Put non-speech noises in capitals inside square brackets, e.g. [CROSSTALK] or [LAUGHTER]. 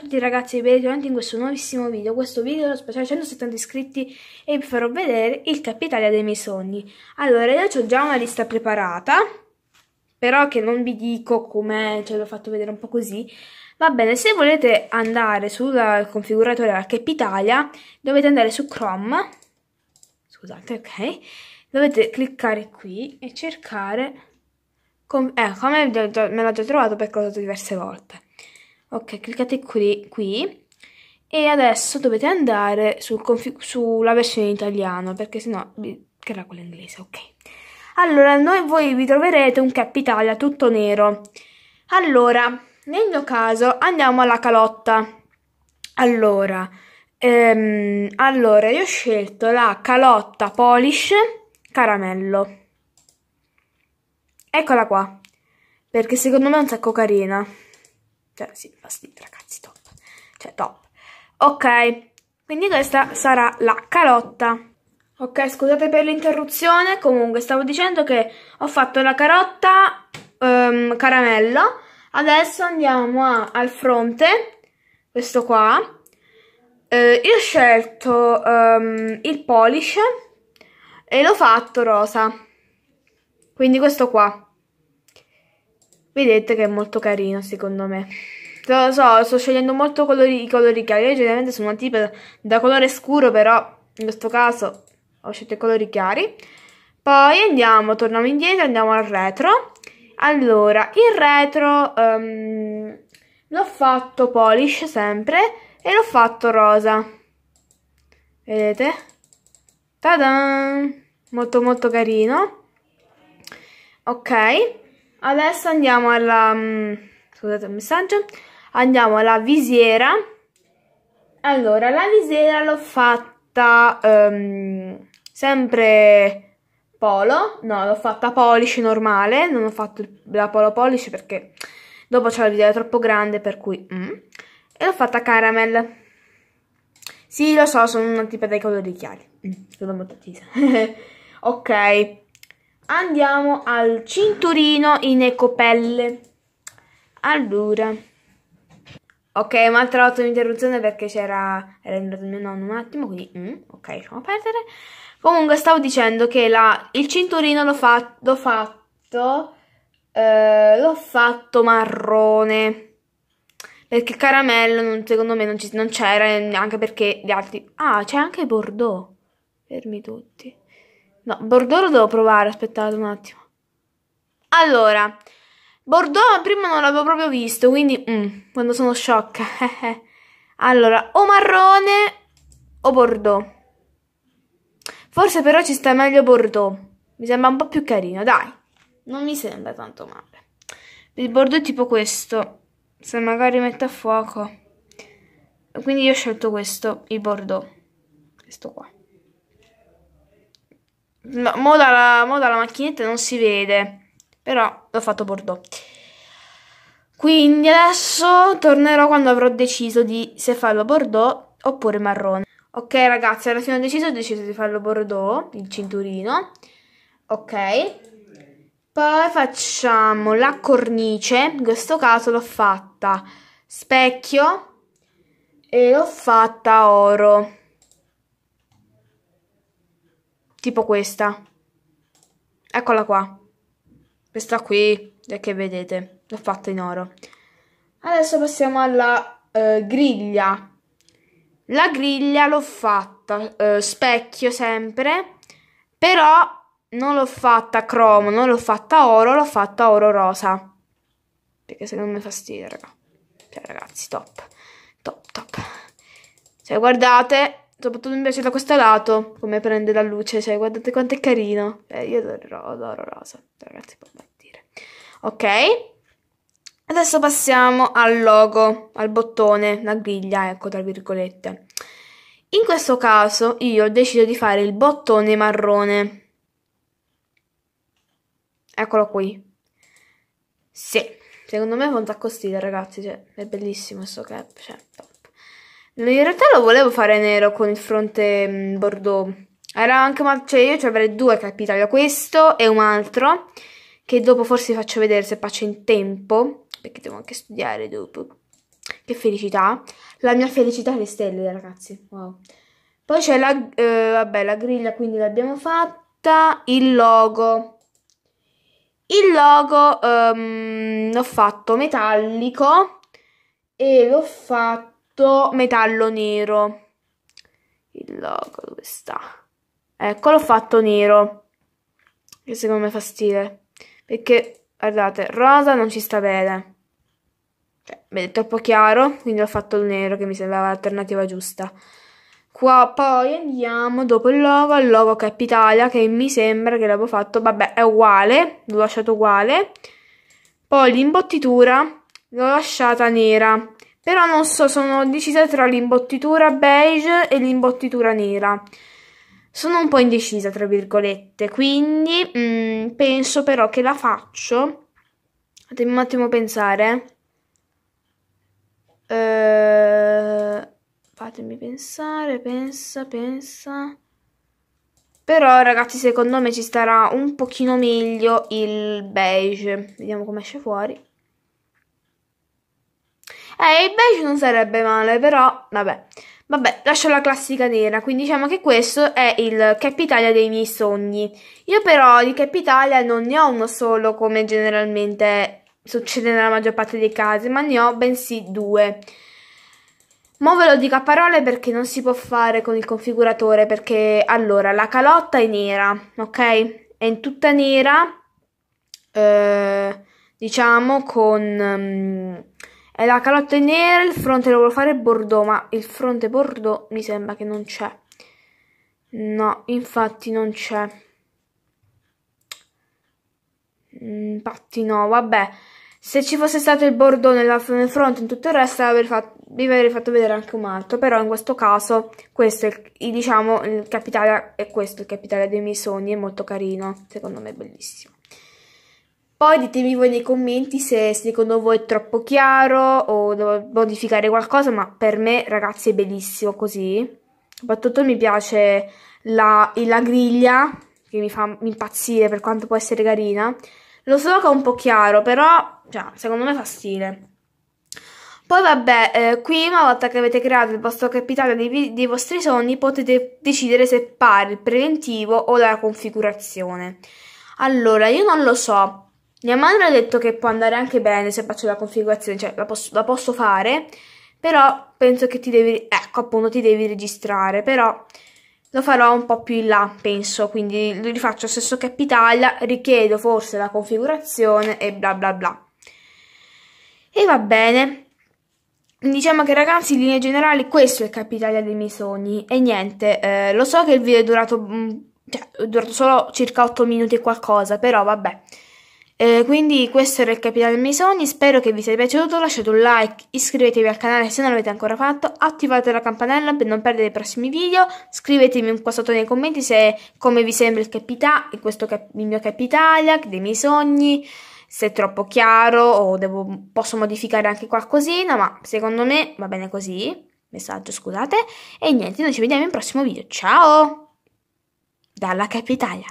tutti ragazzi e benvenuti in questo nuovissimo video, questo video lo speciale 170 iscritti e vi farò vedere il Cap dei miei sogni. Allora, io ho già una lista preparata, però che non vi dico com'è, ce cioè l'ho fatto vedere un po' così. Va bene, se volete andare sul configuratore della Capitalia, dovete andare su Chrome, scusate, ok, dovete cliccare qui e cercare... Com eh, come me l'ho già trovato per cosa diverse volte Ok, cliccate qui, qui e adesso dovete andare sul sulla versione in italiano perché sennò che era quella inglese, ok. Allora, noi voi vi troverete un cap Italia tutto nero. Allora, nel mio caso andiamo alla calotta. Allora, ehm, allora io ho scelto la calotta polish caramello. Eccola qua. Perché secondo me è un sacco carina. Cioè, sì, fastidio, ragazzi, top. Cioè, top. Ok, quindi questa sarà la calotta. Ok, scusate per l'interruzione. Comunque, stavo dicendo che ho fatto la carotta um, caramello. Adesso andiamo a, al fronte, questo qua. Eh, io ho scelto um, il polish e l'ho fatto rosa. Quindi questo qua. Vedete che è molto carino secondo me. Non lo so, sto scegliendo molto colori, i colori chiari. Io generalmente sono una tipa da colore scuro, però in questo caso ho scelto i colori chiari. Poi andiamo, torniamo indietro, andiamo al retro. Allora, il retro um, l'ho fatto polish sempre e l'ho fatto rosa. Vedete? Tada! Molto molto carino. Ok, adesso andiamo alla... Um, scusate il messaggio andiamo alla visiera allora la visiera l'ho fatta um, sempre polo no l'ho fatta polish normale non ho fatto la polo polish perché dopo c'è la visiera troppo grande per cui mm. e l'ho fatta caramel sì lo so sono una tipa dei colori chiari mm, sono molto attesa [LAUGHS] ok andiamo al cinturino in ecopelle allora Ok, un'altra ottima interruzione perché c'era... era entrato mio nonno un attimo, quindi... Mm, ok, facciamo perdere. Comunque stavo dicendo che la... il cinturino l'ho fa... fatto... Eh, l'ho fatto marrone. Perché caramello non, secondo me non, c'era, neanche perché gli altri... Ah, c'è anche Bordeaux. Fermi tutti. No, Bordeaux lo devo provare, aspettate un attimo. Allora, Bordeaux prima non l'avevo proprio visto, quindi mm, quando sono sciocca. [LAUGHS] allora, o marrone o Bordeaux. Forse però ci sta meglio Bordeaux. Mi sembra un po' più carino, dai. Non mi sembra tanto male. Il Bordeaux è tipo questo. Se magari mette a fuoco. Quindi io ho scelto questo, il Bordeaux. Questo qua. No, mo, dalla, mo dalla macchinetta non si vede però l'ho fatto Bordeaux. Quindi adesso tornerò quando avrò deciso di se farlo Bordeaux oppure marrone. Ok ragazzi, alla fine ho deciso, ho deciso di farlo Bordeaux, il cinturino. Ok. Poi facciamo la cornice, in questo caso l'ho fatta specchio e l'ho fatta oro. Tipo questa. Eccola qua. Questa qui, è che vedete, l'ho fatta in oro. Adesso passiamo alla eh, griglia. La griglia l'ho fatta eh, specchio sempre, però non l'ho fatta cromo, non l'ho fatta oro, l'ho fatta oro rosa. Perché se non mi fastidio, raga. Cioè, ragazzi, top. Top, top. Se guardate, soprattutto mi piace da questo lato come prende la luce, cioè guardate quanto è carino. Eh, io adoro, adoro rosa, ragazzi, posso dire. Ok, adesso passiamo al logo, al bottone, la griglia, ecco, tra virgolette. In questo caso io ho deciso di fare il bottone marrone. Eccolo qui. Sì, secondo me è un sacco stile, ragazzi, cioè, è bellissimo questo cap, cioè, in realtà lo volevo fare nero con il fronte mm, bordeaux. Era anche un cioè io ci avrei due capitali, questo e un altro che dopo forse vi faccio vedere se faccio in tempo, perché devo anche studiare dopo. Che felicità. La mia felicità le stelle, ragazzi. Wow. Poi c'è la, eh, vabbè, la griglia, quindi l'abbiamo fatta. Il logo. Il logo um, l'ho fatto metallico e l'ho fatto tutto metallo nero. Il logo dove sta? Ecco, l'ho fatto nero. Che secondo me fa stile. Perché, guardate, rosa non ci sta bene. Cioè, è troppo chiaro, quindi ho fatto il nero che mi sembrava l'alternativa giusta. Qua poi andiamo dopo il logo al logo Capitalia che mi sembra che l'avevo fatto, vabbè è uguale, l'ho lasciato uguale. Poi l'imbottitura l'ho lasciata nera però non so, sono decisa tra l'imbottitura beige e l'imbottitura nera. Sono un po' indecisa, tra virgolette, quindi mh, mm, penso però che la faccio. Fatemi un attimo pensare. Uh, fatemi pensare, pensa, pensa. Però ragazzi, secondo me ci starà un pochino meglio il beige. Vediamo come esce fuori. Eh, il beige non sarebbe male, però vabbè. Vabbè, lascio la classica nera, quindi diciamo che questo è il Cap Italia dei miei sogni. Io però di Cap Italia non ne ho uno solo come generalmente succede nella maggior parte dei casi, ma ne ho bensì due. Mo ve lo dico a parole perché non si può fare con il configuratore, perché allora la calotta è nera, ok? È in tutta nera, eh, diciamo con... Um, la calotta è nera, il fronte lo vuole fare bordeaux, ma il fronte bordeaux mi sembra che non c'è. No, infatti non c'è. Mm, infatti no, vabbè. Se ci fosse stato il bordeaux nella, nel fronte e in tutto il resto, avrei vi avrei fatto vedere anche un altro. Però in questo caso, questo è il, diciamo, il capitale, è questo il capitale dei miei sogni, è molto carino. Secondo me è bellissimo. Poi ditemi voi nei commenti se secondo voi è troppo chiaro o devo modificare qualcosa, ma per me ragazzi è bellissimo così. Soprattutto mi piace la, la griglia, che mi fa impazzire per quanto può essere carina. Lo so che è un po' chiaro, però cioè, secondo me fa stile. Poi vabbè, eh, qui una volta che avete creato il vostro capitale dei, dei, vostri sogni potete decidere se fare il preventivo o la configurazione. Allora, io non lo so, mia madre ha detto che può andare anche bene se faccio la configurazione, cioè la posso, la posso fare, però penso che ti devi, ecco appunto ti devi registrare, però lo farò un po' più in là, penso, quindi lo rifaccio stesso che Capitalia, richiedo forse la configurazione e bla bla bla. E va bene. Diciamo che ragazzi, in linea generale, questo è il capitalia dei miei sogni. E niente, eh, lo so che il video è durato, mm, cioè, è durato solo circa 8 minuti e qualcosa, però vabbè. Eh, quindi questo era il capitale dei miei sogni, spero che vi sia piaciuto, lasciate un like, iscrivetevi al canale se non l'avete ancora fatto, attivate la campanella per non perdere i prossimi video, scrivetemi qua sotto nei commenti se come vi sembra il, capitale, questo cap il mio capitale, dei miei sogni, se è troppo chiaro o devo, posso modificare anche qualcosina, ma secondo me va bene così, messaggio scusate, e niente, noi ci vediamo in prossimo video, ciao! Dalla capitale!